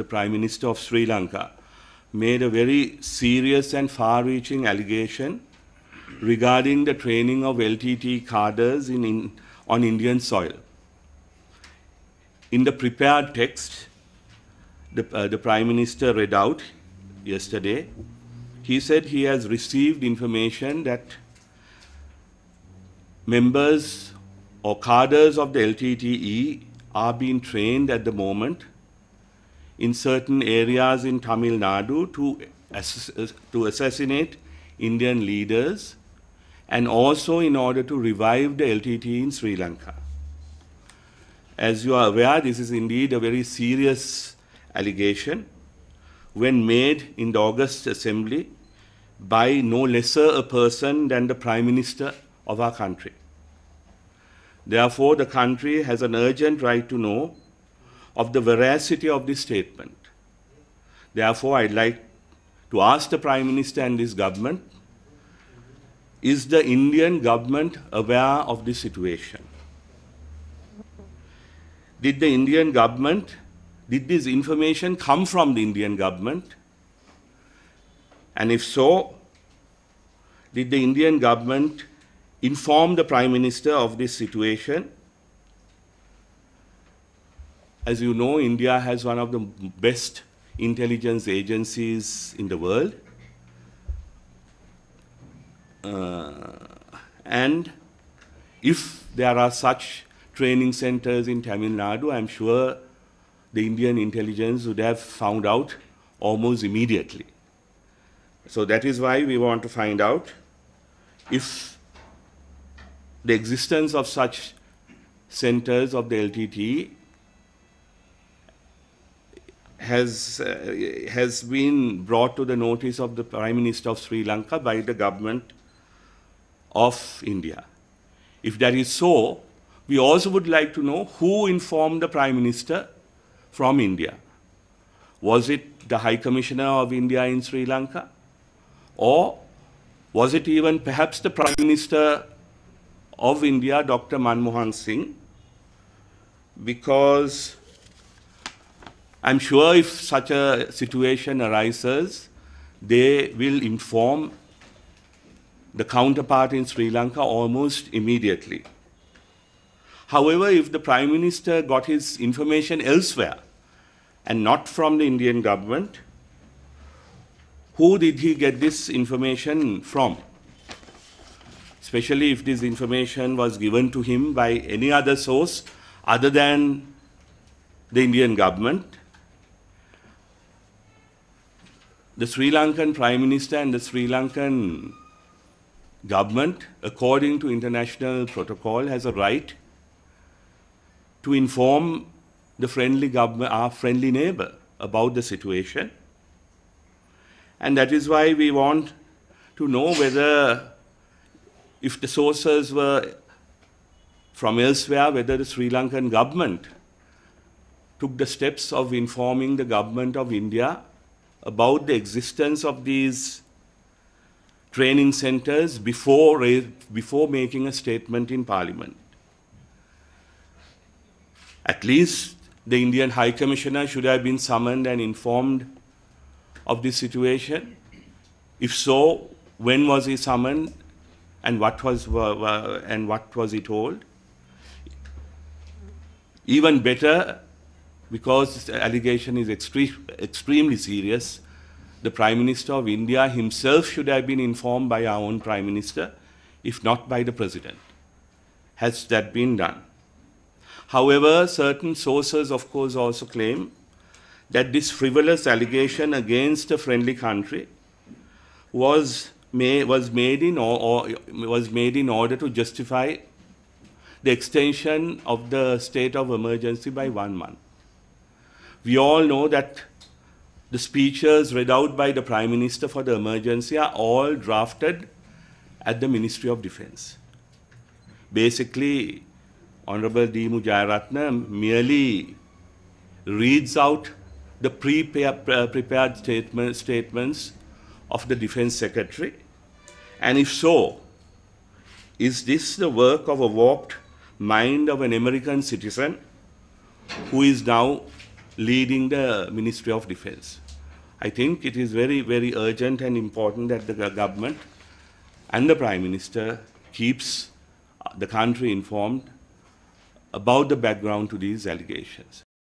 the Prime Minister of Sri Lanka, made a very serious and far reaching allegation regarding the training of LTT cadres in, in, on Indian soil. In the prepared text, the, uh, the Prime Minister read out yesterday, he said he has received information that members or cadres of the LTTE are being trained at the moment in certain areas in Tamil Nadu to, ass uh, to assassinate Indian leaders and also in order to revive the LTT in Sri Lanka. As you are aware, this is indeed a very serious allegation when made in the August Assembly by no lesser a person than the Prime Minister of our country. Therefore, the country has an urgent right to know of the veracity of this statement. Therefore, I'd like to ask the Prime Minister and his government, is the Indian government aware of this situation? Did the Indian government, did this information come from the Indian government? And if so, did the Indian government inform the Prime Minister of this situation as you know, India has one of the best intelligence agencies in the world. Uh, and if there are such training centers in Tamil Nadu, I'm sure the Indian intelligence would have found out almost immediately. So that is why we want to find out if the existence of such centers of the LTT has, uh, has been brought to the notice of the Prime Minister of Sri Lanka by the government of India. If that is so, we also would like to know who informed the Prime Minister from India. Was it the High Commissioner of India in Sri Lanka? Or was it even perhaps the Prime Minister of India, Dr. Manmohan Singh? Because I'm sure if such a situation arises, they will inform the counterpart in Sri Lanka almost immediately. However, if the Prime Minister got his information elsewhere and not from the Indian government, who did he get this information from? Especially if this information was given to him by any other source other than the Indian government, the Sri Lankan Prime Minister and the Sri Lankan government, according to international protocol, has a right to inform the friendly government, our friendly neighbor, about the situation. And that is why we want to know whether, if the sources were from elsewhere, whether the Sri Lankan government took the steps of informing the government of India about the existence of these training centers before, before making a statement in parliament. At least the Indian High Commissioner should have been summoned and informed of this situation. If so, when was he summoned and what was, and what was he told? Even better, because this allegation is extremely serious, the Prime Minister of India himself should have been informed by our own Prime Minister, if not by the President. Has that been done? However, certain sources, of course, also claim that this frivolous allegation against a friendly country was, may, was, made, in or, or, was made in order to justify the extension of the state of emergency by one month we all know that the speeches read out by the Prime Minister for the emergency are all drafted at the Ministry of Defense. Basically, Honorable D. Mujayaratnam merely reads out the uh, prepared statement, statements of the Defense Secretary. And if so, is this the work of a warped mind of an American citizen who is now leading the Ministry of Defense. I think it is very, very urgent and important that the government and the Prime Minister keeps uh, the country informed about the background to these allegations.